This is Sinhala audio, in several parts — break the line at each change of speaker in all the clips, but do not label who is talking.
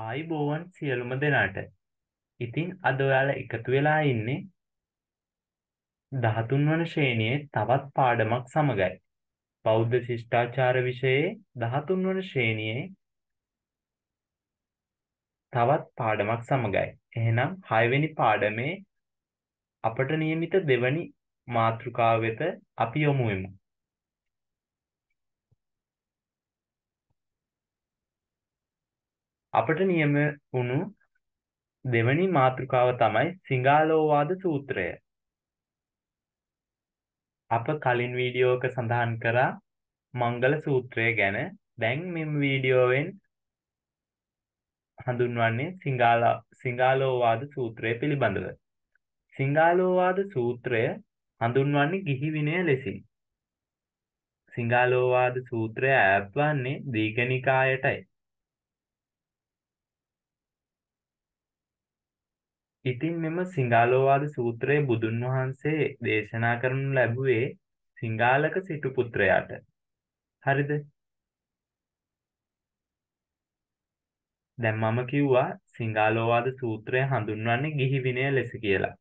ආයිබෝවන් සියලුම දෙනාට ඉතින් අද ඔයාලා එකතු වෙලා ඉන්නේ දහතුන් වන ශ්‍රේණියේ තවත් පාඩමක් සමගයි බෞද්ධ ශිෂ්ටාචාර විෂයේ දහතුන් වන ශ්‍රේණියේ තවත් පාඩමක් සමගයි එහෙනම් හයවෙනි පාඩමේ අපට නියමිත දෙවනි මාතෘකාව වෙත අපි යොමු වෙමු අපට නියම වුණු දෙවැනි මාතෘකාව තමයි සිංහාලෝවාද සූත්‍රය. අප කලින් වීඩියෝක සඳහන් කරා මංගල සූත්‍රය ගැන දැන් මෙම වීඩියෝවෙන් හඳුන්වන්නේ සිංහාල සිංහාලෝවාද සූත්‍රය පිළිබඳව. සිංහාලෝවාද සූත්‍රය හඳුන්වන්නේ ගිහි විනය ලෙසින්. සිංහාලෝවාද සූත්‍රය ඈත්වන්නේ දීඝනිකායටයි. ඉතින් මෙම සිංහාලෝවාද සූත්‍රයේ බුදුන් වහන්සේ දේශනා කරනු ලැබුවේ සිංහාලක සිටු පුත්‍රයාට. හරිද? දැන් මම කිව්වා සිංහාලෝවාද සූත්‍රය හඳුන්වන්නේ ගිහි විනය ලෙස කියලා.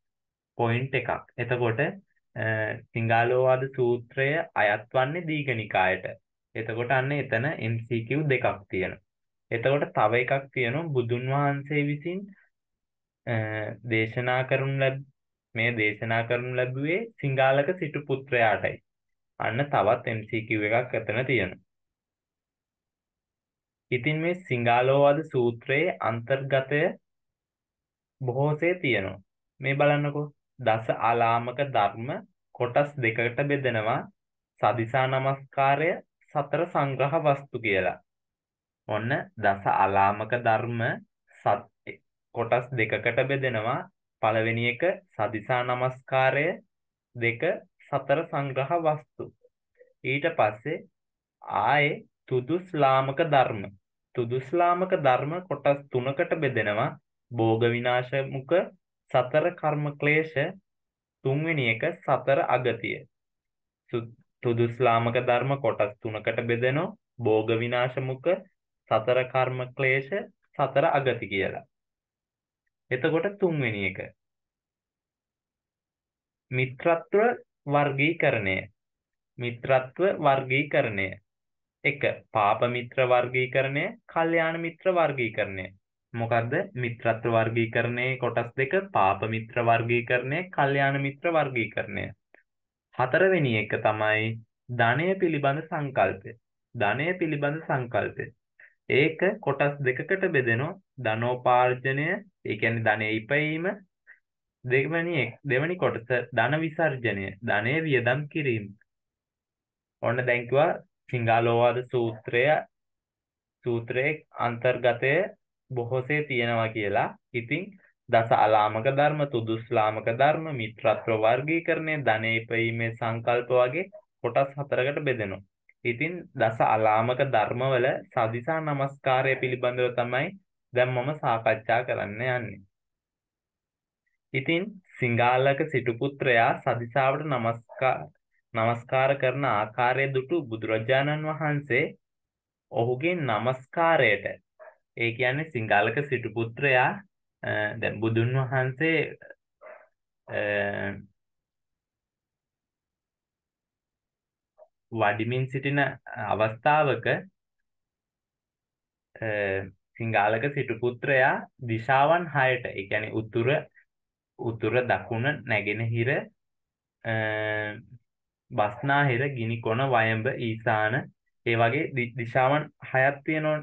පොයින්ට් එකක්. එතකොට සිංහාලෝවාද සූත්‍රය අයත් වන්නේ දීඝනිකායට. එතකොට අන්න එතන MCQ දෙකක් තියෙනවා. එතකොට තව එකක් තියෙනවා බුදුන් වහන්සේ විසින් දේශනා කරනු ලැබ මේ දේශනා කරනු ලැබුවේ සිංගාලක සිටු පුත්‍රයාටයි. අන්න තවත් MCQ එකක් එතන තියෙනවා. ඉතින් මේ සිංගාලෝවාද සූත්‍රයේ අන්තර්ගතය බොහෝසේ තියෙනවා. මේ බලන්නකෝ දස ආලාමක ධර්ම කොටස් දෙකකට බෙදෙනවා සදිසා නමස්කාරය සතර සංග්‍රහ වස්තු කියලා. ඔන්න දස ආලාමක ධර්ම සත් කොටස් දෙකකට බෙදෙනවා පළවෙනි එක සදිසා නමස්කාරය දෙක සතර සංග්‍රහ වස්තු ඊට පස්සේ ආයේ තුදුස්ලාමක ධර්ම තුදුස්ලාමක ධර්ම කොටස් තුනකට බෙදෙනවා භෝග විනාශමුක සතර කර්ම ක්ලේශ තුන්වෙනි එක සතර අගතිය තුදුස්ලාමක ධර්ම කොටස් තුනකට බෙදෙනවා භෝග විනාශමුක සතර කර්ම ක්ලේශ සතර අගති කියලා එතකොට තුන්වෙනි එක මිත්‍රත්ව වර්ගීකරණය මිත්‍රත්ව වර්ගීකරණය එක පාප මිත්‍ර වර්ගීකරණය කල්යාණ මිත්‍ර වර්ගීකරණය මොකක්ද මිත්‍රත්ව වර්ගීකරණයේ කොටස් දෙක පාප මිත්‍ර වර්ගීකරණය කල්යාණ මිත්‍ර වර්ගීකරණය හතරවෙනි එක තමයි ධනය පිළිබඳ සංකල්පය ධනය පිළිබඳ සංකල්පය ඒක කොටස් දෙකකට බෙදෙනවා ධනෝපාර්ජනය ඒ කියන්නේ ධනය ඉපයීම දෙවැනි දෙවැනි කොටස ධන විසර්ජනය ධනය වියදම් කිරීම ඔන්න දැන් කිව්වා සිංහලෝවාද සූත්‍රය සූත්‍රයේ අන්තර්ගතය බොහෝසේ තියෙනවා කියලා ඉතින් දස අලාමක ධර්ම තුදුස්ලාමක ධර්ම මිත්‍රත්ව වර්ගීකරණය ධනය ඉපයීමේ සංකල්ප වගේ කොටස් හතරකට බෙදෙනවා ඉතින් දස අලාමක ධර්මවල සදිසා නමස්කාරය පිළිබඳව තමයි දැන් මම සාකච්ඡා කරන්න යන්නේ. ඉතින් සිංගාලක සිටු පුත්‍රයා සදිසාවට নমස්කාර নমස්කාර කරන ආකාරය දුටු බුදුරජාණන් වහන්සේ ඔහුගේ নমස්කාරයට ඒ කියන්නේ සිංගාලක සිටු පුත්‍රයා දැන් බුදුන් වහන්සේ වඩිමින් සිටින අවස්ථාවක සිංහාලක සිටුපුත්‍රයා දිශාවන් හයට එකැන උතුර උතුර දකුණ නැගෙනහිර බස්නාහිර ගිනි කොන වයඹ ඊසාන ඒ වගේ දිශාවන් හයත් තියෙනොන්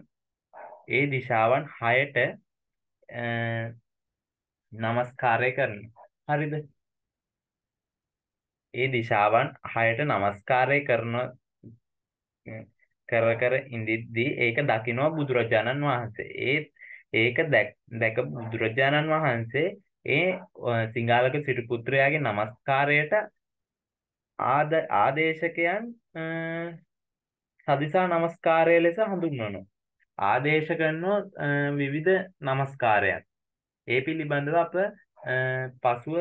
ඒ දිශාවන් හයට නමස්කාරය කරන හරිද ඒ දිශාවන් හයට නමස්කාරය කරන කර කර ඉඳිද්දී ඒක දකිනවා බුදුරජාණන් වහන්සේ. ඒත් ඒක දැක බුදුරජාණන් වහන්සේ ඒ සිංහලක සිටු පුත්‍රයාගේ নমස්කාරයට ආද ආදේශකයන් සදිසා নমස්කාරය ලෙස හඳුන්වනවා. ආදේශ කරනවා විවිධ নমස්කාරයන්. ඒ පිළිබඳව අප පසුව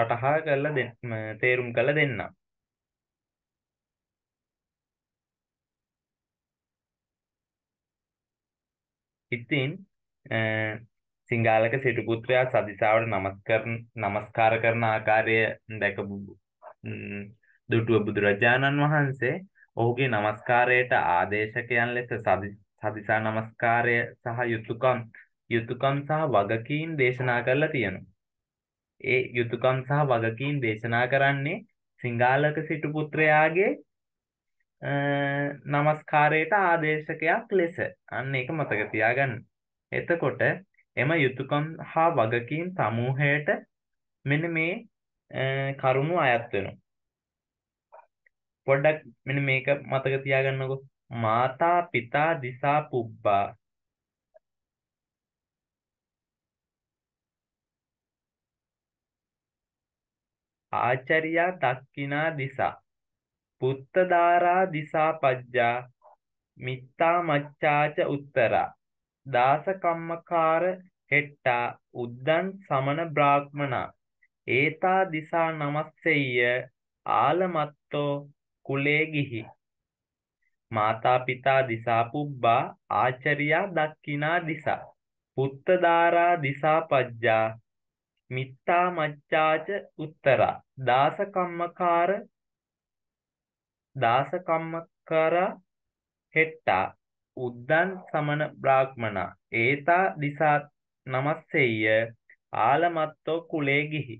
වටහා කරලා දෙන්න තේරුම් කරලා දෙන්නම්. ඉතින් සිංගාලක සිටුපුත්‍රයා සදිසාාවට නමස්කර නමස්කාර කරන ආකාරය දැකපු දුටුව බුදුරජාණන් වහන්සේ ඔහුගේ නමස්කාරයට ආදේශකයන් ලෙස සදිසා නමස්කාරය සහ යුතුකම් යුතුකම් සහ වගකීම් දේශනා කරලා තියෙනවා. ඒ යුතුකම් සහ වගකීම් දේශනා කරන්නේ සිංගාලක සිටුපුත්‍රයාගේ නමස්කාරයට ආදේශකයක් ලෙස අන්න ඒක මතක තියාගන්න. එතකොට එම යුතුයකම් හා වගකීම් සමූහයට මෙන්න මේ කරුණු අයත් වෙනවා. පොඩ්ඩක් මෙන්න මේක මතක තියාගන්නකෝ. මාතා පිතා දිසා පුබ්බා ආචරියා දක්කිනා දිසා පුත්තධාරා දිසාපජ්ජා මිත්තා මච්ඡාච උත්තරා දාස කම්මකාර හෙට්ටා උද්දන් සමන බ්‍රාහ්මනා ඒතා දිසා නමස්සෙය්‍ය ආලමත්තෝ කුලේ ගිහි මාතා පිතා දිසා පුබ්බා ආචර්යා දක්ඛිනා දිසා පුත්තදාරා දිසා පජ්ජා මිත්තා මච්ඡාච උත්තරා දාස කම්මකාර දාස කම්මකරා හෙට්ටා උද්දන් සමන බ්‍රාහ්මනා ඒතා දිසා නමස්සෙය්‍ය ආලමත්තෝ කුලේ ගිහි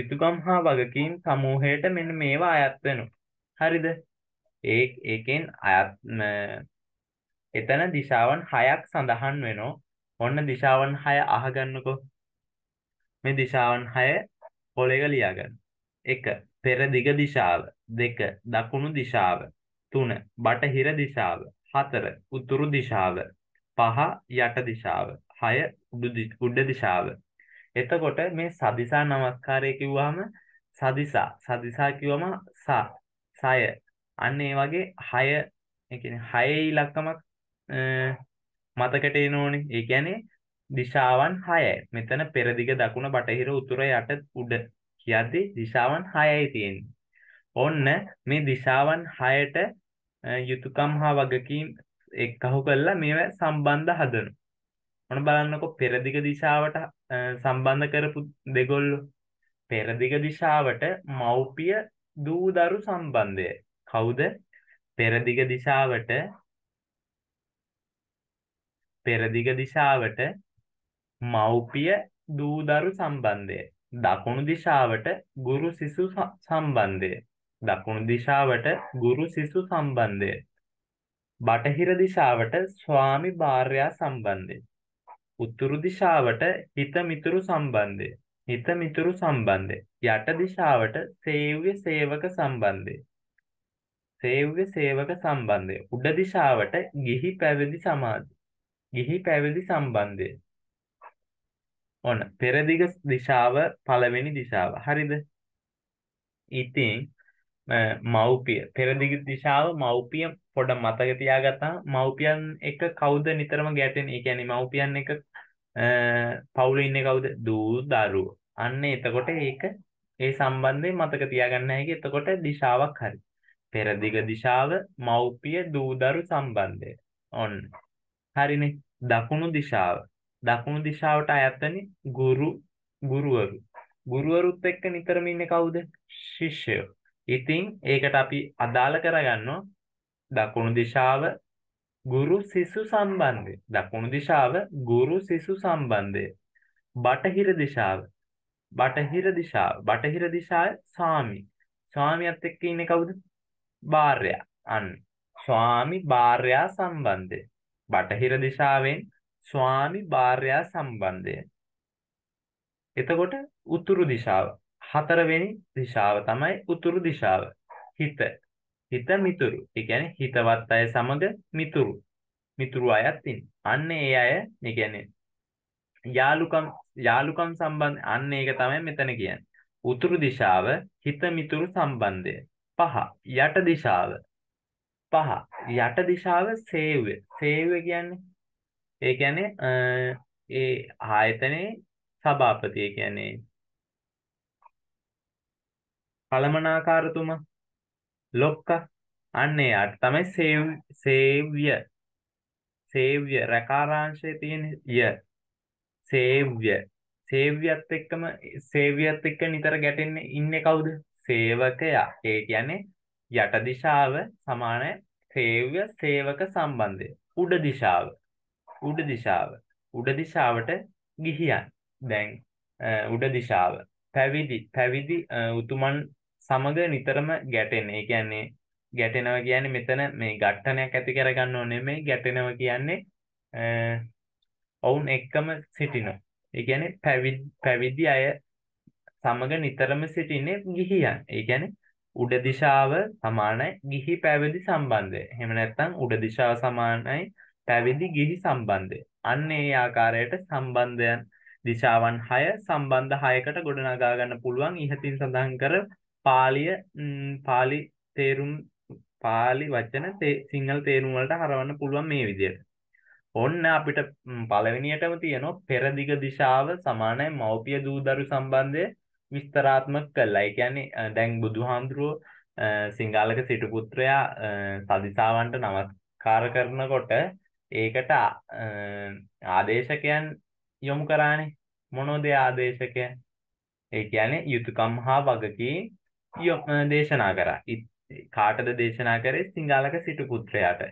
යුතුයකම් හා වගකීම් සමූහයට මෙන්න මේවා අයත් වෙනවා. හරිද? ඒ ඒකෙන් අයත් එතන දිශාවන් 6ක් සඳහන් වෙනවා. ඔන්න දිශාවන් 6 අහගන්නකෝ. මේ දිශාවන් 6 පොලේක ලියාගන්න. 1 පෙරදිග දිශාව දෙක දකුණු දිශාව තුන බටහිර දිශාව හතර උතුරු දිශාව පහ යට දිශාව හය උඩ දිශාව එතකොට මේ සදිසා නමස්කාරය කිව්වහම සදිසා සදිසා කිව්වම සා සය අන්න ඒ වගේ හය ඒ කියන්නේ හයේ ඉලක්කමක් මතකට එන ඕනේ ඒ කියන්නේ දිශාවන් හයයි මෙතන පෙරදිග දකුණ බටහිර උතුර යට උඩ කියද්දි දිශාවන් 6යි තියෙන්නේ. ඔන්න මේ දිශාවන් 6ට යුතුයකම් හා වගකීම් එක්කහු කරලා මේව සම්බන්ධ හදනවා. ඔන්න බලන්නකො පෙරදිග දිශාවට සම්බන්ධ කරපු දෙගොල්ලෝ පෙරදිග දිශාවට මව්පිය දූ දරු සම්බන්ධය. කවුද? පෙරදිග දිශාවට පෙරදිග දිශාවට මව්පිය දූ දරු සම්බන්ධය. දකුණු දිශාවට ගුරු සිසු සම්බන්ධය දකුණු දිශාවට ගුරු සිසු සම්බන්ධය බටහිර දිශාවට ස්වාමි භාර්යා සම්බන්ධය උතුරු දිශාවට හිත මිතුරු සම්බන්ධය හිත මිතුරු සම්බන්ධය යට දිශාවට සේව්‍ය සේවක සම්බන්ධය සේව්‍ය සේවක සම්බන්ධය උඩ දිශාවට ගිහි පැවිදි සමාජය ගිහි පැවිදි සම්බන්ධය ඔන්න පෙරදිග දිශාව පළවෙනි දිශාව. හරිද? ඉතින් මව්පිය පෙරදිග දිශාව මව්පිය පොඩ මතක තියාගත්තා මව්පියන් එක කවුද නිතරම ගැටෙන ඒ කියන්නේ මව්පියන් එක පවුලේ ඉන්නේ කවුද දූ දරුවෝ අන්න එතකොට ඒක ඒ සම්බන්ධයෙන් මතක තියාගන්න හැකි එතකොට දිශාවක් හරි පෙරදිග දිශාව මව්පිය දූ දරු සම්බන්ධය ඔන්න හරිනේ දකුණු දිශාව දකුණු දිශාවට අයතනි ගුරු ගුරුවරු ගුරුවරුත් එක්ක නිතරම ඉන්නේ කවුද ශිෂ්‍යයෝ ඉතින් ඒකට අපි අදාළ කරගන්නවා දකුණු දිශාව ගුරු සිසු සම්බන්ධය දකුණු දිශාව ගුරු සිසු සම්බන්ධය බටහිර දිශාව බටහිර දිශාව බටහිර දිශාවේ ස්වාමි ස්වාමියත් එක්ක ඉන්නේ කවුද භාර්යා අන්න ස්වාමි භාර්යා සම්බන්ධය බටහිර දිශාවෙන් ස්වාමි භාර්යා සම්බන්ධය. එතකොට උතුරු දිශාව හතරවෙනි දිශාව තමයි උතුරු දිශාව. හිත. හිත මිතුරු. ඒ කියන්නේ හිතවත් අය සමග මිතුරු. මිතුරු අයත් අන්න ඒ අය මේ කියන්නේ යාලුකම් යාලුකම් සම්බන්ධ අන්න ඒක තමයි මෙතන කියන්නේ. උතුරු දිශාව හිත මිතුරු සම්බන්ධය. පහ යට දිශාව. පහ යට දිශාව සේවය. සේවය කියන්නේ ඒ කියන්නේ ඒ ආයතනයේ සභාපතිය කියන්නේ කළමනාකාරතුමා ලොක්ක අන්න එයාට තමයි සේව් සේව්‍ය සේව්‍ය රකාරාංශයේ තියෙන ය සේව්‍ය සේව්‍යත් එක්කම සේව්‍යත් එක්ක නිතර ගැටෙන්නේ ඉන්නේ කවුද සේවකයා ඒ කියන්නේ යට දිශාව සමාන සේව්‍ය සේවක සම්බන්ධය උඩ දිශාව උඩ දිශාව. උඩ දිශාවට ගිහියන්. දැන් උඩ දිශාව. පැවිදි පැවිදි උතුමන් සමග නිතරම ගැටෙන. ඒ කියන්නේ ගැටෙනවා කියන්නේ මෙතන මේ ඝට්ටනයක් ඇති කරගන්න ඕනේ මේ ගැටෙනවා කියන්නේ ඔවුන් එක්කම සිටිනවා. ඒ කියන්නේ පැවිදි අය සමග නිතරම සිටින්නේ ගිහියන්. ඒ කියන්නේ උඩ දිශාව සමානයි ගිහි පැවිදි සම්බන්ධය. එහෙම නැත්නම් උඩ දිශාව සමානයි පැවිදි ගිහි සම්බන්ධය. අන්න ඒ ආකාරයට සම්බන්ධයන් දිශාවන් 6 සම්බන්ධ 6කට ගොඩනගා ගන්න පුළුවන් ඉහතින් සඳහන් කර පාලිය පාලි තේරුම් පාලි වචන සිංහල තේරුම් වලට හරවන්න පුළුවන් මේ විදිහට. ඔන්න අපිට පළවෙනියටම තියෙනවා පෙරදිග දිශාව සමානයි මව්පිය දූදරු සම්බන්ධය විස්තරාත්මක කළා. ඒ කියන්නේ දැන් බුදුහාඳුරෝ සිංහලක සිටු පුත්‍රයා සදිසාවන්ට නමස්කාර කරනකොට ඒකට ආදේශකයන් යොමු කරානේ මොනෝද ආදේශකයන් ඒ කියන්නේ යුතුයකම් හා වගකීම් දේශනා කරා. කාටද දේශනා කරේ සිංහලක සිටු පුත්‍රයාට.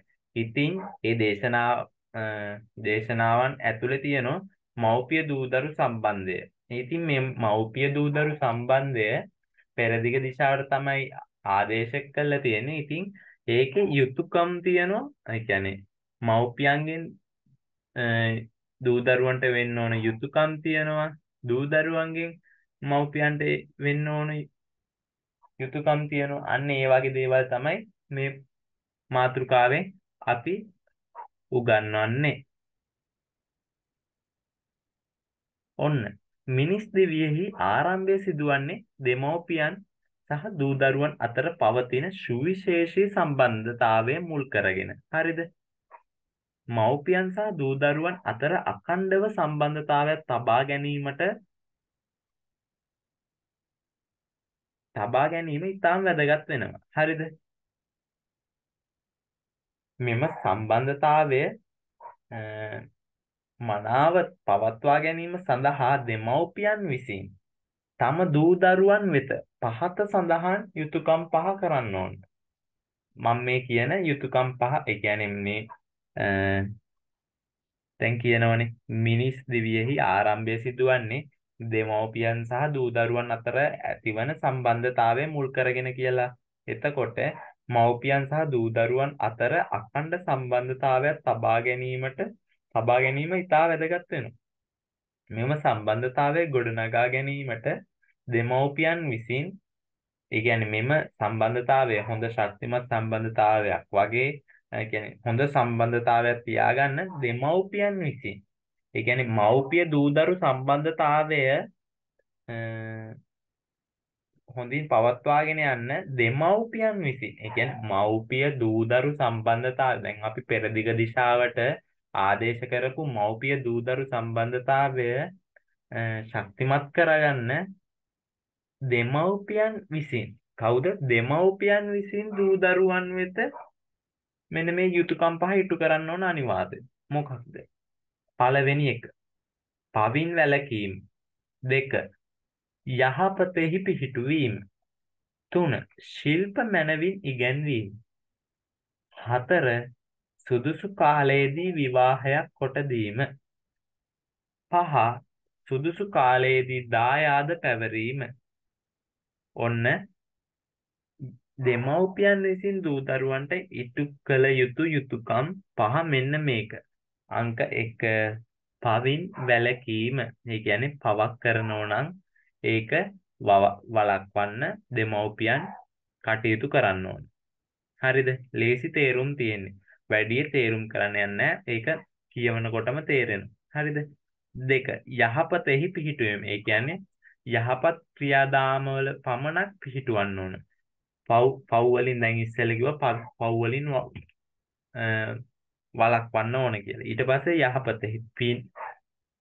ඉතින් ඒ දේශනා දේශනාවන් ඇතුලේ තියෙන මව්පිය දූදරු සම්බන්ධය. ඉතින් මේ මව්පිය දූදරු සම්බන්ධය පෙරදිග දිශාවට තමයි ආදේශ කළා තියෙන්නේ. ඉතින් ඒකේ යුතුයකම් තියෙනවා. ඒ කියන්නේ මව්පියන්ගෙන් දූදරුවන්ට වෙන්න ඕන යුතුකම් තියෙනවා දූදරුවන්ගෙන් මව්පියන්ට වෙන්න ඕන යුතුකම් තියෙනවා අන්න ඒ වගේ දේවල් තමයි මේ මාතෘකාවෙන් අපි උගන්වන්නේ ඔන්න මිනිස් දෙවියෙහි ආරම්භය සිදුවන්නේ දෙමෝපියන් සහ දූදරුවන් අතර පවතින සුවිශේෂී සම්බන්ධතාවය මුල් කරගෙන. හරිද? මව්පියන් සහ දූ දරුවන් අතර අඛණ්ඩව සම්බන්ධතාවයක් තබා ගැනීමට තබා ගැනීම ඉතාම වැදගත් වෙනවා. හරිද? මෙම සම්බන්ධතාවය මනාව පවත්වා ගැනීම සඳහා දෙමව්පියන් විසින් තම දූ දරුවන් වෙත පහත සඳහන් යුතුයකම් පහ කරන්න ඕන. මම මේ කියන යුතුයකම් පහ, ඒ කියන්නේ මේ තැන් කියනවනේ මිනිස් දිවියෙහි ආරම්භය සිදුවන්නේ දෙමව්පියන් සහ දූදරුවන් අතර ඇතිවන සම්බන්ධතාවය මුල් කරගෙන කියලා. එතකොට මව්පියන් සහ දූදරුවන් අතර අඛණ්ඩ සම්බන්ධතාවයක් තබා ගැනීමට තබා ගැනීම ඉතා වැදගත් වෙනවා. මෙම සම්බන්ධතාවය ගොඩනගා ගැනීමට දෙමව්පියන් විසින් ඒ කියන්නේ මෙම සම්බන්ධතාවය හොඳ ශක්තිමත් සම්බන්ධතාවයක් වගේ يعني හොඳ සම්බන්ධතාවයක් තියාගන්න දෙමව්පියන් විසින්. ඒ කියන්නේ මව්පිය දූදරු සම්බන්ධතාවය හොඳින් පවත්වාගෙන යන්න දෙමව්පියන් විසින්. ඒ කියන්නේ මව්පිය දූදරු සම්බන්ධතාවය දැන් අපි පෙරදිග දිශාවට ආදේශ කරපු මව්පිය දූදරු සම්බන්ධතාවය ශක්තිමත් කරගන්න දෙමව්පියන් විසින් කවුද දෙමව්පියන් විසින් දූදරුවන් වෙත මෙන්න මේ යුතුයකම් පහ ඉටු කරන්න ඕන අනිවාර්යයි. මොකක්ද? පළවෙනි එක. පවින් වැළකීම. දෙක. යහපතෙහි පිහිටුවීම. තුන. ශිල්ප මැනවින් ඉගැන්වීම. හතර. සුදුසු කාලයේදී විවාහයක් කොට දීම. පහ. සුදුසු කාලයේදී දායාද පැවරීම. ඔන්න දෙමව්පියන් විසින් දූතරුවන්ට ඉටු කළ යුතු යුතුකම් පහ මෙන්න මේක. අංක එක පවින් වැලකීම ඒ ගැන පවක් කරනෝනං ඒක වලක්වන්න දෙමව්පියන් කටයුතු කරන්න ඕන. හරිද ලේසි තේරුම් තියෙන්නේ වැඩිය තේරුම් කරන්න යන්න ඒක කියවනකොටම තේරෙන. හරිද දෙක යහපතෙහි පිහිටුවීම ඒ කියන්නේ යහපත් ක්‍රියාදාමවල පමණක් පිහිටුවන්න ඕන. පව් පව් වලින් දැන් ඉස්සෙල්ල කිව්වා පව් වලින් වළක්වන්න ඕන කියලා. ඊට පස්සේ යහපතෙහි පින්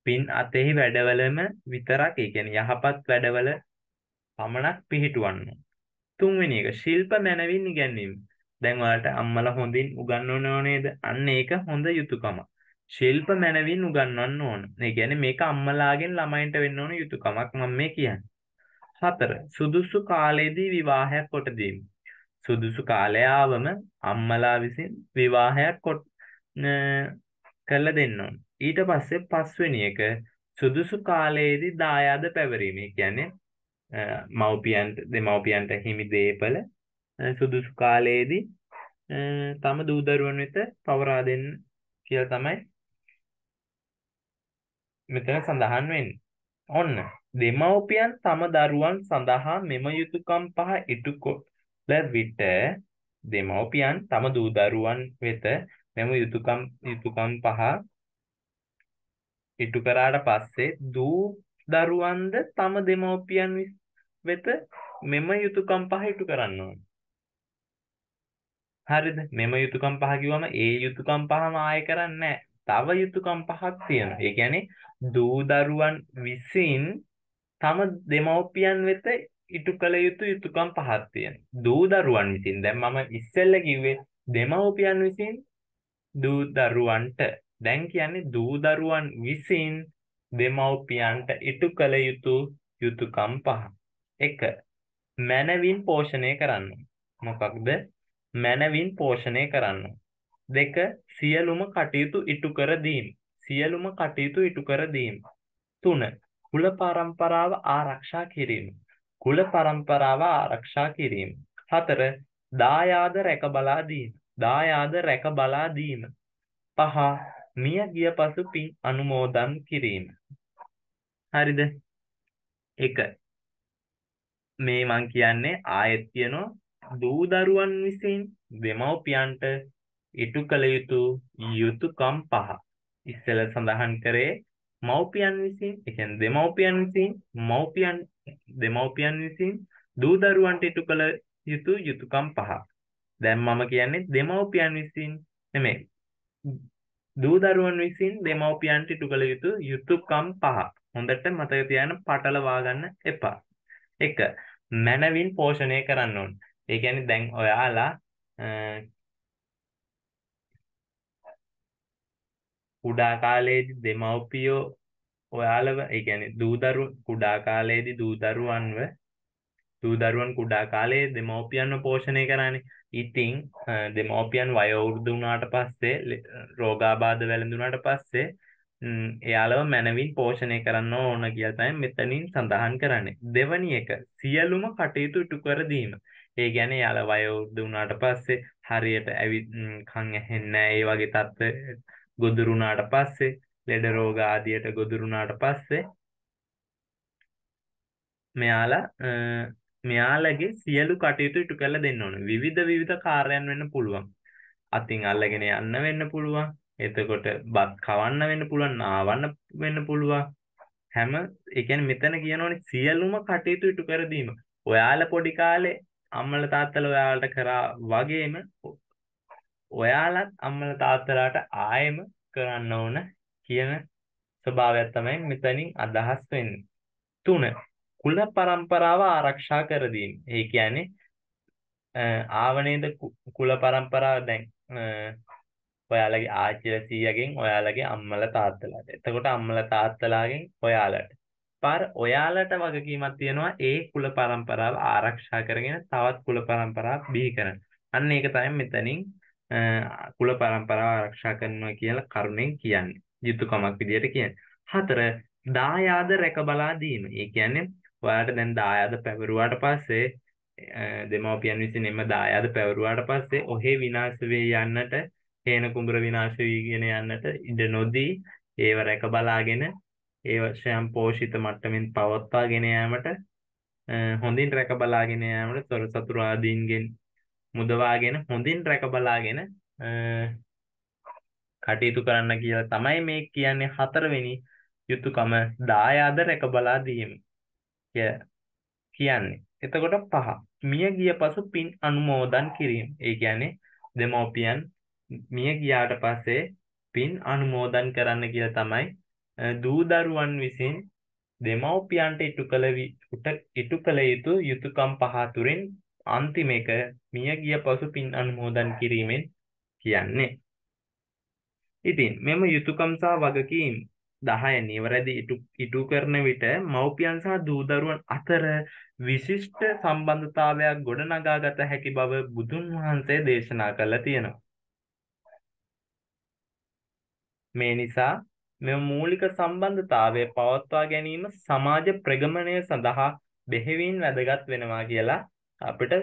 පින් අතෙහි වැඩවලම විතරක් ඒ කියන්නේ යහපත් වැඩවල පමණක් පිහිටවන්න. තුන්වෙනි එක ශිල්ප මැනවින් ඉගැන්වීම. දැන් ඔයාලට අම්මලා හොඳින් උගන්වන්න ඕනේද? අන්න ඒක හොඳ යුතුයකම. ශිල්ප මැනවින් උගන්වන්න ඕන. ඒ කියන්නේ මේක අම්මලාගෙන් ළමයින්ට වෙන්න ඕන යුතුයකමක් මම මේ කියන්නේ. හතර සුදුසු කාලයේදී විවාහයක් කොට දීම. සුදුසු කාලයාවම අම්මලා විසින් විවාහයක් කොට කරලා දෙන්න ඕන. ඊට පස්සේ පස්වෙනි එක සුදුසු කාලයේදී දායාද පැවරීම. ඒ කියන්නේ මව්පියන්ට දෙමව්පියන්ට හිමි දේපල සුදුසු කාලයේදී තම දූ දරුවන් වෙත පවරා දෙන්න කියලා තමයි මෙතන සඳහන් වෙන්නේ. ඔන්න දෙමව්පියන් තම දරුවන් සඳහා මෙම යුතුයකම් පහ ඉටු කළ විට දෙමව්පියන් තම දූ දරුවන් වෙත මෙම යුතුයකම් යුතුයකම් පහ ඉටු කරාට පස්සේ දූ දරුවන්ද තම දෙමව්පියන් වෙත මෙම යුතුයකම් පහ ඉටු කරන්න ඕනේ. හරිද? මෙම යුතුයකම් පහ කිව්වම ඒ යුතුයකම් පහම ආයෙ කරන්නේ නැහැ. තව යුතුයකම් පහක් තියෙනවා. ඒ කියන්නේ දූ දරුවන් විසින් තම දෙමව්පියන් වෙත ඉටු කළ යුතු යුතුයකම් පහක් තියෙනවා. දූ දරුවන් විසින් දැන් මම ඉස්සෙල්ල කිව්වේ දෙමව්පියන් විසින් දූ දරුවන්ට දැන් කියන්නේ දූ දරුවන් විසින් දෙමව්පියන්ට ඉටු කළ යුතු යුතුයකම් පහ. 1. මනවින් පෝෂණය කරන්න. මොකක්ද? මනවින් පෝෂණය කරන්න. දෙක සියලුම කටයුතු ඉටු කර දීම සියලුම කටයුතු ඉටු කර දීම තුන කුල පරම්පරාව ආරක්ෂා කිරීම කුල පරම්පරාව ආරක්ෂා කිරීම හතර දායාද රැක බලා දීම දායාද රැක බලා දීම පහ මිය ගිය පසු පින් අනුමෝදන් කිරීම හරිද එක මේ මං කියන්නේ ආයෙත් කියනවා දූ දරුවන් විසින් දෙමව්පියන්ට ඉටු කළ යුතු යුතුයකම් පහ ඉස්සෙල්ල සඳහන් කරේ මව්පියන් විසින් එහෙන් දෙමව්පියන් විසින් මව්පියන් දෙමව්පියන් විසින් දූ දරුවන්ට ඉටු කළ යුතු යුතුයකම් පහ දැන් මම කියන්නේ දෙමව්පියන් විසින් නෙමෙයි දූ දරුවන් විසින් දෙමව්පියන්ට ඉටු කළ යුතු යුතුයකම් පහ හොඳට මතක තියාගන්න පටලවා ගන්න එපා එක මනවින් පෝෂණය කරන්න ඕන ඒ කියන්නේ දැන් ඔයාලා කුඩා කාලයේදී දෙමව්පියෝ ඔයාලව ඒ කියන්නේ දූදරු කුඩා කාලයේදී දූදරුවන්ව දූදරුවන් කුඩා කාලයේ දෙමව්පියන්ව පෝෂණය කරන්නේ. ඉතින් දෙමව්පියන් වයෝවෘද්ධ වුණාට පස්සේ රෝගාබාධ වැළඳුණාට පස්සේ එයාලව මැනවින් පෝෂණය කරන්න ඕන කියලා තමයි මෙතනින් සඳහන් කරන්නේ. දෙවැනි එක සියලුම කටයුතු ඉටු කර දීම. ඒ කියන්නේ එයාලා වයෝවෘද්ධ වුණාට පස්සේ හරියට ඇවිත් කන් ඇහෙන්නේ නැහැ ඒ වගේ තත්ත්ව ගොදුරුණාට පස්සේ ලෙඩ රෝග ආදියට ගොදුරුණාට පස්සේ මෙයාලා මෙයාලගේ සියලු කටයුතු ඉටු කරලා දෙන්න ඕන. විවිධ විවිධ කාර්යයන් වෙන්න පුළුවන්. අතින් අල්ලගෙන යන්න වෙන්න පුළුවන්. එතකොට බත් කවන්න වෙන්න පුළුවන්, නාවන්න වෙන්න පුළුවන්. හැම ඒ කියන්නේ මෙතන කියනෝනේ සියලුම කටයුතු ඉටු කර දීම. ඔයාලා පොඩි කාලේ අම්මලා තාත්තලා ඔයාලට කරා වගේම ඔයාලත් අම්මල තාත්තලාට ආයෙම කරන්න ඕන කියන ස්වභාවයක් තමයි මෙතනින් අදහස් වෙන්නේ. තුන කුල પરම්පරාව ආරක්ෂා කර දීම. ඒ කියන්නේ ආව නේද කුල પરම්පරාව දැන් ඔයාලගේ ආච්චිලා සීයාගෙන් ඔයාලගේ අම්මලා තාත්තලාට. එතකොට අම්මලා තාත්තලාගෙන් ඔයාලට. පර ඔයාලට වගකීමක් තියෙනවා ඒ කුල પરම්පරාව ආරක්ෂා කරගෙන තවත් කුල પરම්පරාවක් බිහි කරන්න. අන්න ඒක තමයි මෙතනින් කුල පරම්පරාව ආරක්ෂා කරනවා කියලා කරුණෙන් කියන්නේ. යුතුයකමක් විදියට කියන්නේ. හතර දායාද රැක බලා දීම. ඒ කියන්නේ ඔයාලට දැන් දායාද පැවරුවාට පස්සේ දෙමව්පියන් විසින් එම දායාද පැවරුවාට පස්සේ ඔහේ විනාශ වේ යන්නට හේන කුඹර විනාශ වීගෙන යන්නට ඉඩ නොදී ඒව රැක බලාගෙන ඒව ස්වයං පෝෂිත මට්ටමින් පවත්වාගෙන යාමට eh, හොඳින් රැක බලාගෙන යාමට තොර සතුරු ආදීන්ගෙන් මුදවාගෙන හොඳින් රැකබලාගෙන කටයුතු කරන්න කියලා තමයි මේ කියන්නේ හතරවෙනි යුතුයකම දායාද රැකබලා දීම කියන්නේ. එතකොට පහ මිය ගිය පසු පින් අනුමෝදන් කිරීම. ඒ කියන්නේ දෙමෝපියන් මිය ගියාට පස්සේ පින් අනුමෝදන් කරන්න කියලා තමයි දූ දරුවන් විසින් දෙමව්පියන්ට ඉටු කළ ඉටු කළ යුතු යුතුයකම් පහ තුරින් අන්තිම එක මිය ගිය පසු පින් අනුමෝදන් කිරීමෙන් කියන්නේ. ඉතින් මෙම යුතුයකම් සහ වගකීම් 10 නිවැරදි ඉටු කරන විට මව්පියන් සහ දූ දරුවන් අතර විශිෂ්ට සම්බන්ධතාවයක් ගොඩනගාගත හැකි බව බුදුන් වහන්සේ දේශනා කළා තියෙනවා. මේ නිසා මෙම මූලික සම්බන්ධතාවය පවත්වා ගැනීම සමාජ ප්‍රගමණය සඳහා බෙහෙවින් වැදගත් වෙනවා කියලා අපිට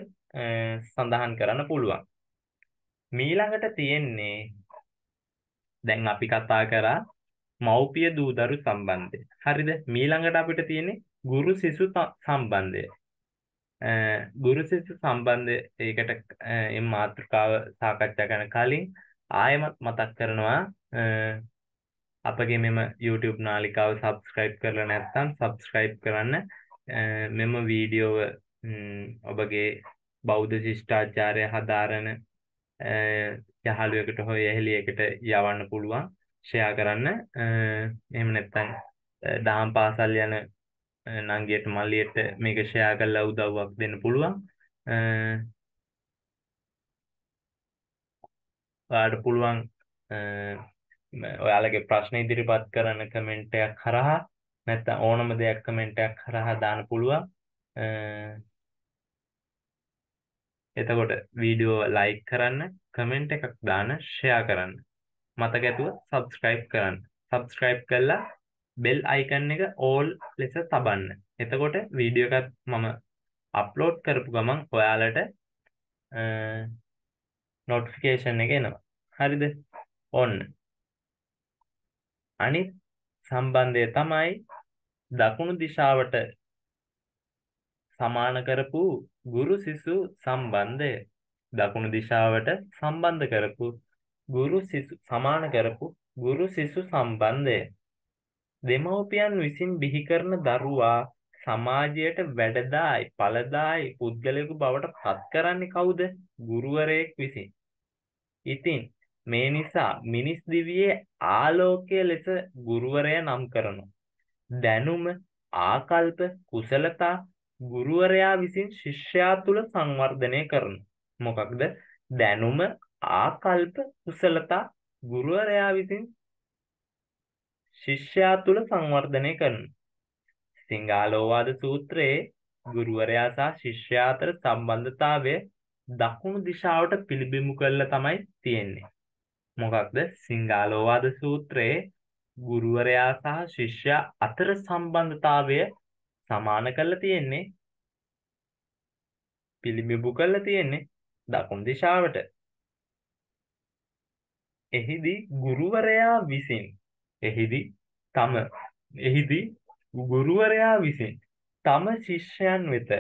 සඳහන් කරන්න පුළුවන්. මීළඟට තියෙන්නේ දැන් අපි කතා කරා මව්පිය දූදරු සම්බන්ධය. හරිද? මීළඟට අපිට තියෙන්නේ ගුරු සිසු සම්බන්ධය. ගුරු සිසු සම්බන්ධය ඒකට මේ මාතෘකාව සාකච්ඡා කරන කලින් ආයෙමත් මතක් කරනවා අපගේ මෙම YouTube නාලිකාව subscribe කරලා නැත්නම් subscribe කරන්න මෙම වීඩියෝව ඔබගේ බෞද්ධ ශිෂ්ඨාචාරය හදාරන යහළුවෙකුට හෝ යහළියෙකුට යවන්න පුළුවන් ෂෙයා කරන්න එහෙම නැත්නම් දහම් පාසල් යන නංගියට මල්ලියට මේක ෂෙයා කරලා උදව්වක් දෙන්න පුළුවන් ඔයාලට පුළුවන් ඔයාලගේ ප්‍රශ්න ඉදිරිපත් කරන කමෙන්ට් එකක් හරහා නැත්නම් ඕනම දෙයක් කමෙන්ට් එකක් හරහා දාන්න පුළුවන් එතකොට වීඩියෝ ලයික් කරන්න කමෙන්ට් එකක් දාන ෂෙයා කරන්න මතක ඇතුව සබස්ක්‍රයිබ් කරන්න සබස්ක්‍රයිබ් කල්ලා බෙල් අයිකන් එක ඕල් ලෙස තබන්න එතකොට වීඩියෝ එකත් මම අප්ලෝඩ් කරපු ගමන් ඔයාලට නොටිෆිකේෂන් එක එනවා හරිද ඔන්න අනිත් සම්බන්ධය තමයි දකුණු දිශාවට සමාන කරපු ගුරු සිසු සම්බන්ධය දකුණු දිශාවට සම්බන්ධ කරපු ගුරු සිසු සමාන කරපු ගුරු සිසු සම්බන්ධය දෙමව්පියන් විසින් බිහි කරන දරුවා සමාජයට වැඩදායි පළදායි පුද්ගලයෙකු බවට පත් කරන්නේ කවුද? ගුරුවරයෙක් විසින්. ඉතින් මේ නිසා මිනිස් දිවියේ ආලෝකය ලෙස ගුරුවරයා නම් කරනවා. දැනුම, ආකල්ප, කුසලතා ගුරුවරයා විසින් ශිෂ්‍යයා තුළ සංවර්ධනය කරන මොකක්ද දැනුම ආකල්ප කුසලතා ගුරුවරයා විසින් ශිෂ්‍යයා තුළ සංවර්ධනය කරන සිංහාලෝවාද සූත්‍රයේ ගුරුවරයා සහ ශිෂ්‍යයා අතර සම්බන්ධතාවය දකුණු දිශාවට පිළිබිඹු කරලා තමයි තියෙන්නේ මොකක්ද සිංහාලෝවාද සූත්‍රයේ ගුරුවරයා සහ ශිෂ්‍යයා අතර සම්බන්ධතාවය සමාන කරලා තියෙන්නේ පිළිඹු කරලා තියෙන්නේ දකුණු දිශාවට. එහිදී ගුරුවරයා විසින් එහිදී තම එහිදී ගුරුවරයා විසින් තම ශිෂ්‍යයන් වෙත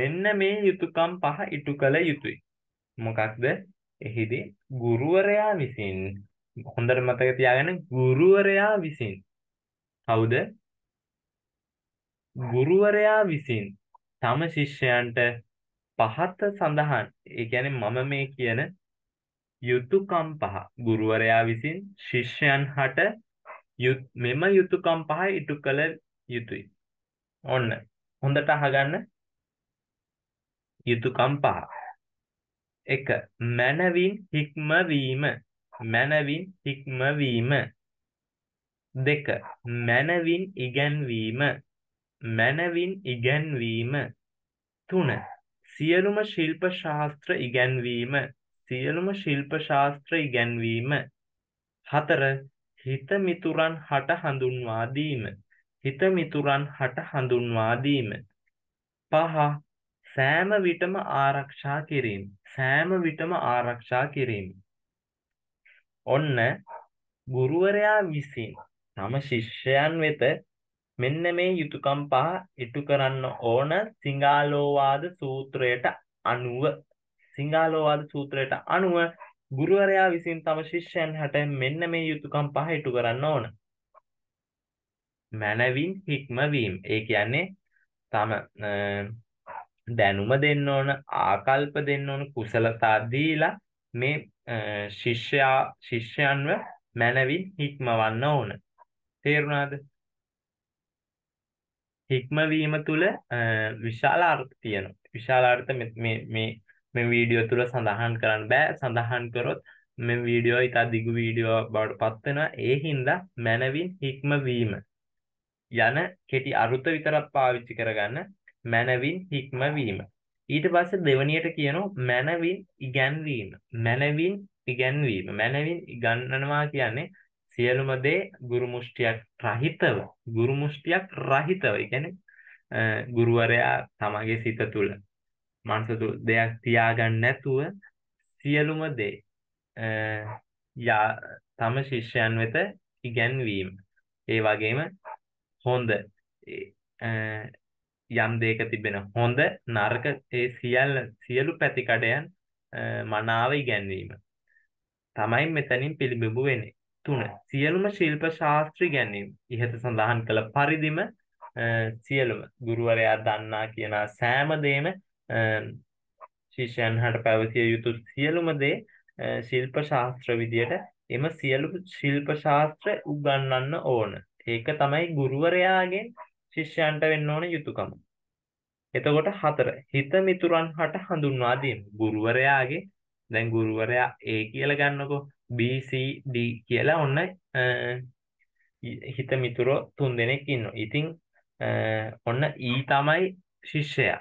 මෙන්න මේ යුතුයකම් පහ ඉටු කළ යුතුය. මොකක්ද? එහිදී ගුරුවරයා විසින් හොඳට මතක තියාගන්න ගුරුවරයා විසින් කවුද ගුරුවරයා විසින් තම ශිෂ්‍යයන්ට පහත සඳහන් ඒ කියන්නේ මම මේ කියන යුතුයකම් පහ ගුරුවරයා විසින් ශිෂ්‍යයන් හට මෙම යුතුයකම් පහ ඉටු කළ යුතුය. ඔන්න හොඳට අහගන්න යුතුයකම් පහ. 1. මනවින් හික්මවීම. මනවින් හික්මවීම. 2. මනවින් ඉගැන්වීම. මනවින් ඉගැන්වීම 3 සියලුම ශිල්ප ශාස්ත්‍ර ඉගැන්වීම සියලුම ශිල්ප ශාස්ත්‍ර ඉගැන්වීම 4 හිත මිතුරන් හට හඳුන්වා දීම හිත මිතුරන් හට හඳුන්වා දීම 5 සෑම විටම ආරක්ෂා කිරීම සෑම විටම ආරක්ෂා කිරීම ඔන්න ගුරුවරයා විසින් තම ශිෂ්‍යයන් වෙත මෙන්න මේ යුතුයකම් පහ ඉටු කරන්න ඕන සිංහාලෝවාද සූත්‍රයට අනුව සිංහාලෝවාද සූත්‍රයට අනුව ගුරුවරයා විසින් තම ශිෂ්‍යයන් හැට මෙන්න මේ යුතුයකම් පහ ඉටු කරන්න ඕන. මනවින් හික්මවීම. ඒ කියන්නේ තම දැනුම දෙන්න ඕන, ආකල්ප දෙන්න ඕන, කුසලතා දීලා මේ ශිෂ්‍යයා ශිෂ්‍යයන්ව මනවින් හික්මවන්න ඕන. තේරුණාද? හික්මවීම තුළ විශාල අර්ථ තියෙනවා විශාල අර්ථ මේ මේ මේ වීඩියෝ තුළ සඳහන් කරන්න බෑ සඳහන් කරොත් මේ වීඩියෝ ඉතා දිගු වීඩියෝ බවට පත් වෙනවා ඒ හින්දා මනවින් හික්මවීම යන කෙටි අරුත විතරක් පාවිච්චි කරගන්න මනවින් හික්මවීම ඊට පස්සේ දෙවනියට කියනවා මනවින් ඉගැන්වීම මනවින් ඉගැන්වීම මනවින් ඉගන්නනවා කියන්නේ සියලුම දේ ගුරු මුෂ්ටියක් රහිතව ගුරු මුෂ්ටියක් රහිතව කියන්නේ ගුරුවරයා තමගේ සිත තුළ මනස තුළ දෙයක් තියාගන්න නැතුව සියලුම දේ යා තම ශිෂ්‍යයන් වෙත ඉගැන්වීම ඒ වගේම හොඳ යම් දෙයක තිබෙන හොඳ නරක ඒ සියල්ල සියලු පැතිකඩයන් මනාව ඉගැන්වීම තමයි මෙතනින් පිළිබිඹු වෙන්නේ තුන සියලුම ශිල්ප ශාස්ත්‍රී ගැනීම ඉහත සඳහන් කළ පරිදිම සියලුම ගුරුවරයා දන්නා කියන සෑම දෙම ශිෂ්‍යයන් හට පැවතිය යුතු සියලුම දේ ශිල්ප ශාස්ත්‍ර විදියට එම සියලු ශිල්ප ශාස්ත්‍ර උගන්වන්න ඕන. ඒක තමයි ගුරුවරයාගෙන් ශිෂ්‍යයන්ට වෙන්න ඕන යුතුයකම. එතකොට හතර හිත මිතුරන් හට හඳුන්වා දීම. ගුරුවරයාගේ දැන් ගුරුවරයා ඒ කියලා ගන්නකෝ BCD කියලා ඔන්න හිත මිතුරෝ තුන් දෙනෙක් ඉන්නවා. ඉතින් ඔන්න E තමයි ශිෂ්‍යයා.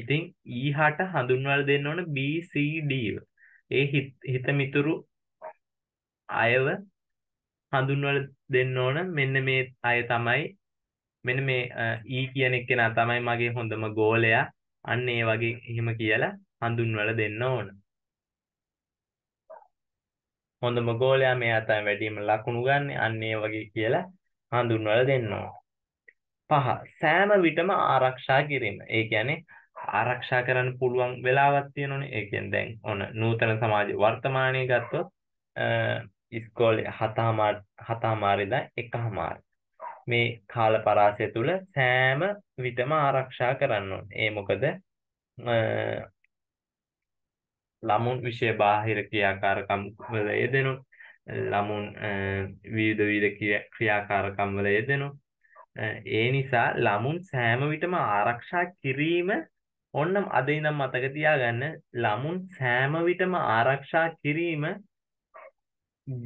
ඉතින් E හට හඳුන්වලා දෙන්න ඕන BCD ඒ හිත මිතුරු අයව හඳුන්වලා දෙන්න ඕන මෙන්න මේ අය තමයි මෙන්න මේ E කියන එක්කෙනා තමයි මගේ හොඳම ගෝලයා. අන්න ඒ වගේ එහෙම කියලා හඳුන්වලා දෙන්න ඕන. හොඳම ගෝලයා මෙයා තමයි වැඩිම ලකුණු ගන්න අන්න ඒ වගේ කියලා හඳුන්වලා දෙන්නවා. පහ සෑම විටම ආරක්ෂා කිරීම. ඒ කියන්නේ ආරක්ෂා කරන්න පුළුවන් වෙලාවක් තියෙනවනේ. ඒ කියන්නේ දැන් ඔන නූතන සමාජ වර්තමානයේ ගත්තොත් ඉස්කෝලේ හතමාර හතමාරේදා එකමාර මේ කාල පරාසය තුල සෑම විටම ආරක්ෂා කරන්න ඕනේ. ඒ මොකද ළමුන් විෂය බාහිර ක්‍රියාකාරකම් වල යෙදෙනු ළමුන් විවිධ විවිධ ක්‍රියාකාරකම් වල යෙදෙනු ඒ නිසා ළමුන් සෑම විටම ආරක්ෂා කිරීම ඔන්න අද ඉඳන් මතක තියාගන්න ළමුන් සෑම විටම ආරක්ෂා කිරීම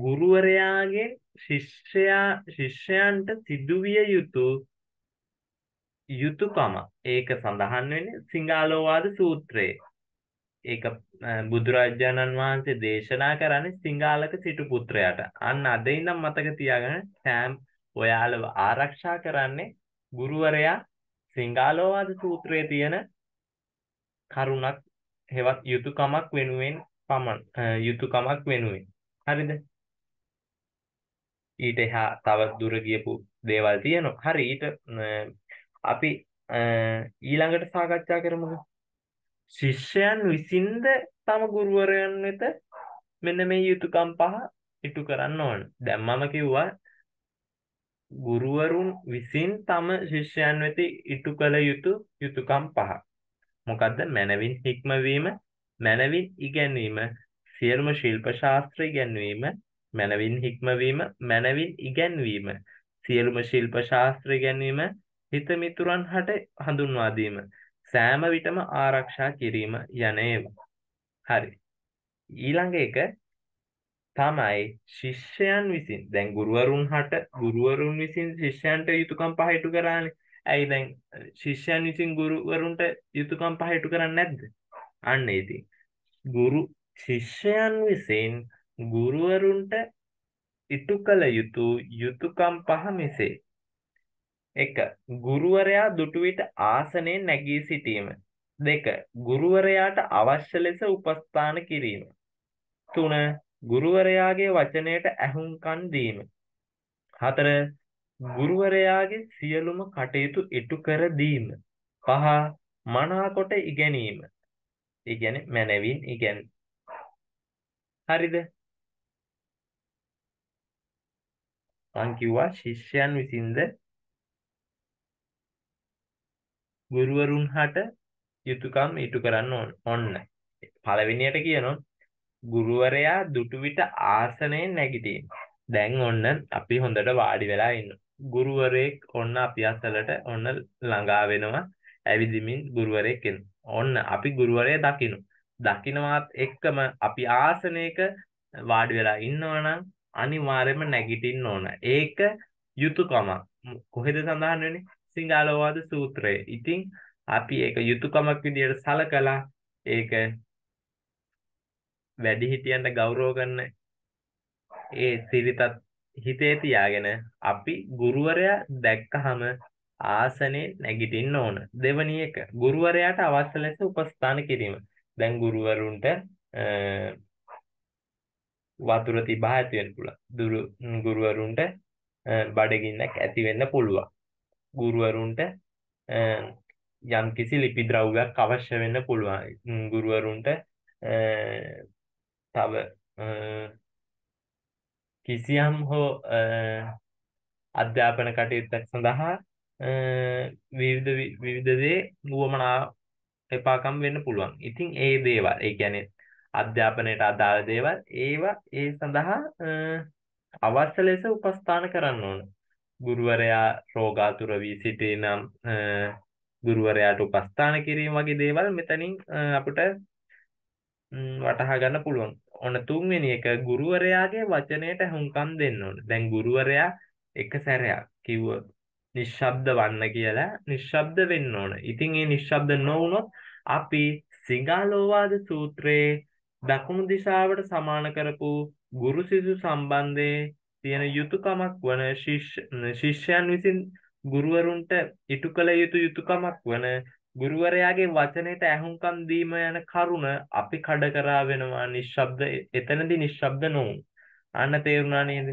ගුරුවරයාගේ ශිෂ්‍යයා ශිෂ්‍යයන්ට සිදුවිය යුතු යුතුකම ඒක සඳහන් වෙන්නේ සිංහාලෝවාද සූත්‍රයේ ඒක බුදුරජාණන් වහන්සේ දේශනා කරන්නේ සිංහාලක සිටු පුත්‍රයාට. අන්න අද ඉඳන් මතක තියාගන්න සෑම් ඔයාලව ආරක්ෂා කරන්නේ ගුරුවරයා සිංහාලෝවාද සූත්‍රයේ තියෙන කරුණක් හෙවත් යුතුයකමක් වෙනුවෙන් පමණ යුතුයකමක් වෙනුවෙන්. හරිද? ඊට එහා තව දුර ගියපු දේවල් තියෙනවා. හරි ඊට අපි ඊළඟට සාකච්ඡා කරමුකෝ. ශිෂ්‍යයන් විසින්ද තම ගුරුවරයන් වෙත මෙන්න මේ යුතුයකම් පහ ඉටු කරන්න ඕන. දැන් මම කිව්වා ගුරුවරුන් විසින් තම ශිෂ්‍යයන් වෙත ඉටු කළ යුතු යුතුයකම් පහ. මොකද්ද? මනවින් හික්මවීම, මනවින් ඉගැන්වීම, සියලුම ශිල්ප ශාස්ත්‍ර ඉගැන්වීම, මනවින් හික්මවීම, මනවින් ඉගැන්වීම, සියලුම ශිල්ප ශාස්ත්‍ර ඉගැන්වීම, හිත මිතුරන් හට හඳුන්වා දීම, සෑම විටම ආරක්ෂා කිරීම යන ඒවා. හරි. ඊළඟ එක තමයි ශිෂ්‍යයන් විසින් දැන් ගුරුවරුන් හට ගුරුවරුන් විසින් ශිෂ්‍යයන්ට යුතුයකම් පහ ඉටු කරානේ. ඇයි දැන් ශිෂ්‍යයන් විසින් ගුරුවරුන්ට යුතුයකම් පහ ඉටු කරන්නේ නැද්ද? අන්න ඉතින් ගුරු ශිෂ්‍යයන් විසින් ගුරුවරුන්ට ඉටු කළ යුතු යුතුයකම් පහ මෙසේ. 1. ගුරුවරයා දුටු විට ආසනයේ නැගී සිටීම. දෙක ගුරුවරයාට අවශ්‍ය ලෙස උපස්ථාන කිරීම තුන ගුරුවරයාගේ වචනයට ඇහුම්කන් දීම හතර ගුරුවරයාගේ සියලුම කටයුතු ඉටු කර දීම පහ මනාකොට ඉගෙනීම ඒ කියන්නේ මැනවින් ඉගෙන හරිද මං කිව්වා ශිෂ්‍යයන් විසින්ද ගුරුවරුන් හට යුතුයකම් ඉටු කරන්න ඕන. ඔන්න. පළවෙනියට කියනොත් ගුරුවරයා දුටු විට ආසනයේ නැගිටින්න. දැන් ඔන්න අපි හොඳට වාඩි වෙලා ඉන්න. ගුරුවරයෙක් ඔන්න අපි අසලට ඔන්න ළඟා වෙනවා. ඇවිදිමින් ගුරුවරයෙක් එන. ඔන්න අපි ගුරුවරය දකිනු. දකිනවත් එක්කම අපි ආසනයක වාඩි වෙලා ඉන්නවා නම් අනිවාර්යයෙන්ම නැගිටින්න ඕන. ඒක යුතුයකම. කොහෙද සඳහන් වෙන්නේ? සිංහලෝවාද සූත්‍රයේ. ඉතින් අපි ඒක යුතුයකමක් විදියට සලකලා ඒක වැඩිහිටියන්ට ගෞරව කරන ඒ සිරිතත් හිතේ තියාගෙන අපි ගුරුවරයා දැක්කහම ආසනේ නැගිටින්න ඕන. දෙවැනි එක ගුරුවරයාට අවශ්‍ය ලෙස උපස්ථාන කිරීම. දැන් ගුරුවරුන්ට වතුර තිබා ඇති වෙන්න පුළුවන්. දුරු ගුරුවරුන්ට බඩගින්නක් ඇති වෙන්න පුළුවන්. ගුරුවරුන්ට යම්කිසි ලිපි ද්‍රව්‍යයක් අවශ්‍ය වෙන්න පුළුවන් ගුරුවරුන්ට තව කිසියම් හෝ අධ්‍යාපන කටයුත්තක් සඳහා විවිධ විවිධදේ වුවමනා එපාකම් වෙන්න පුළුවන් ඉතින් ඒ දේවල් ඒ ගැන අධ්‍යාපනයට අදාළ දේවල් ඒවා ඒ සඳහා අවශ්‍ය ලෙස උපස්ථාන කරන්න ඕන ගුරුවරයා රෝගාතුර වී සිටේ නම් ගුරුවරයාට උපස්ථාන කිරීම වගේ දේවල් මෙතනින් අපිට වටහා ගන්න පුළුවන්. ඔන්න තුන්වෙනි එක ගුරුවරයාගේ වචනයට හුම්කම් දෙන්න ඕනේ. දැන් ගුරුවරයා එක සැරයක් කිව්ව නිශ්ශබ්ද වන්න කියලා නිශ්ශබ්ද වෙන්න ඕන. ඉතින් ඒ නිශ්ශබ්ද නොවුනොත් අපි සිගාලෝවාද සූත්‍රයේ දකුණු දිශාවට සමාන කරපු ගුරු සිසු සම්බන්ධයේ තියෙන යුතුයකමක් වන ශිෂ්‍යයන් විසින් ගුරුවරුන්ට ඉටු කළ යුතු යුතුයකමක් වන ගුරුවරයාගේ වචනයට ඇහුම්කන් දීම යන කරුණ අපි කඩ කරා වෙනවා නිශ්ශබ්ද එතනදී නිශ්ශබ්ද නොවුන් අන්න තේරුණා නේද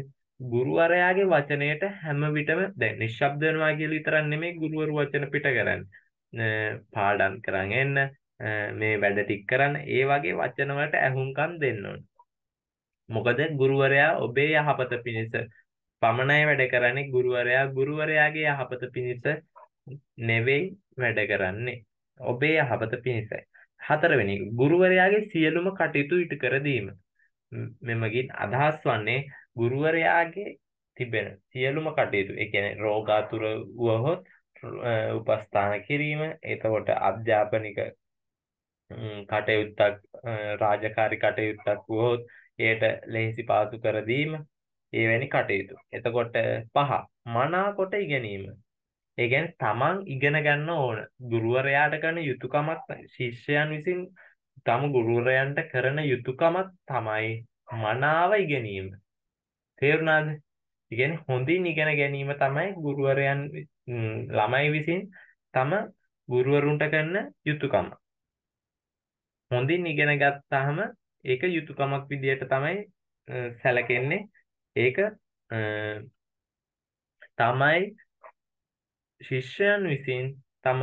ගුරුවරයාගේ වචනයට හැම විටම දැන් නිශ්ශබ්ද වෙනවා කියලා විතරක් නෙමෙයි ගුරුවරු වචන පිට කරන්නේ පාඩම් කරන් එන්න මේ වැඩ ටික කරන්න ඒ වගේ වචන වලට ඇහුම්කන් දෙන්න ඕනේ මොකද ගුරුවරයා ඔබේ යහපත පිණිස පමණයි වැඩ කරන්නේ ගුරුවරයා ගුරුවරයාගේ යහපත පිණිස නෙවෙයි වැඩ කරන්නේ ඔබේ යහපත පිණිසයි හතරවෙනි ගුරුවරයාගේ සියලුම කටයුතු ඉටු කර දීම මෙමගින් අදහස් වන්නේ ගුරුවරයාගේ තිබෙන සියලුම කටයුතු ඒ කියන්නේ රෝගාතුර වුවහොත් උපස්ථාන කිරීම එතකොට අධ්‍යාපනික කටයුත්තක් රාජකාරි කටයුත්තක් වුවහොත් එයට ලෙහෙසි පාසු කර දීම ඒවැනි කටයුතු. එතකොට පහ මනාකොට ඉගෙනීම. ඒ කියන්නේ තමන් ඉගෙන ගන්න ඕන ගුරුවරයාට කරන යුතුයකමක් ශිෂ්‍යයන් විසින් තම ගුරුවරයන්ට කරන යුතුයකමක් තමයි මනාව ඉගෙනීම. තේරුණාද? ඉගෙන හොඳින් ඉගෙන ගැනීම තමයි ගුරුවරයන් ළමයි විසින් තම ගුරුවරුන්ට කරන යුතුයකම. හොඳින් ඉගෙන ගත්තාම ඒක යුතුයකමක් විදියට තමයි සැලකෙන්නේ ඒක තමයි ශිෂ්‍යයන් විසින් තම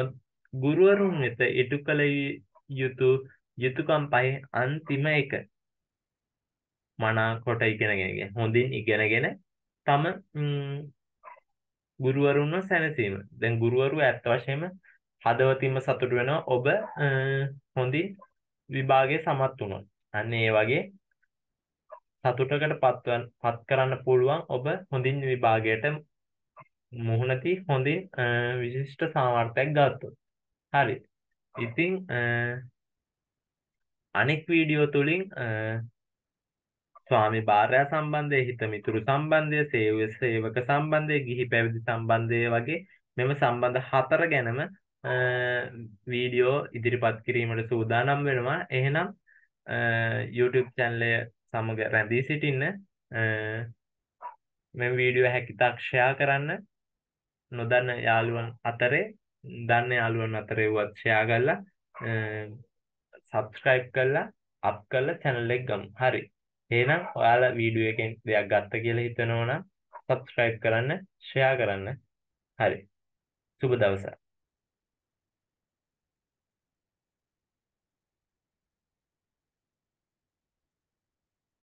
ගුරුවරුන් වෙත ඉටු කළ යුතු යුතුකම් පහේ අන්තිම එක මනා කොට ඉගෙනගෙන හොඳින් ඉගෙනගෙන තම ගුරුවරුන්ව සැනසීම දැන් ගුරුවරු ඇත්ත වශයෙන්ම හදවතින්ම සතුට වෙනවා ඔබ හොඳින් විභාගය සමත් වුණොත් අන්න ඒ වගේ සතුටකට පත්වන් පත් කරන්න පුළුවන් ඔබ හොඳින් විභාගයට මුහුණති හොඳින් විශිෂ්ට සාමර්ථයක් ගත්තු හරි ඉතිං අනෙක් වීඩියෝ තුළින් ස්වාමි භාරය සම්බන්ධය හිත මිතුරු සම්බන්ධය සේව සේවක සම්බන්ධය ගිහි පැවිදි සම්බන්ධය වගේ මෙම සම්බන්ධ හතර ගැනම වීඩියෝ ඉදිරිපත් කිරීමට සූදානම් වෙනවා එහෙනම් YouTube චැන්ලය සමග රැඳී සිටින්න මෙම වීඩියෝ හැකිතාක් ෂෙයා කරන්න නොදන්න යාළුවන් අතරේ දන්න යාළුවන් අතරේ වුවත් ෂෙයා කරලා සබස්ක්‍රයිබ් කරලා අප් කරලා channel එක ගමු. හරි. එහෙනම් ඔයාලා වීඩියෝ එකෙන් දෙයක් ගත්ත කියලා හිතනවා නම් subscribe කරන්න, share කරන්න. හරි. සුබ දවසක්.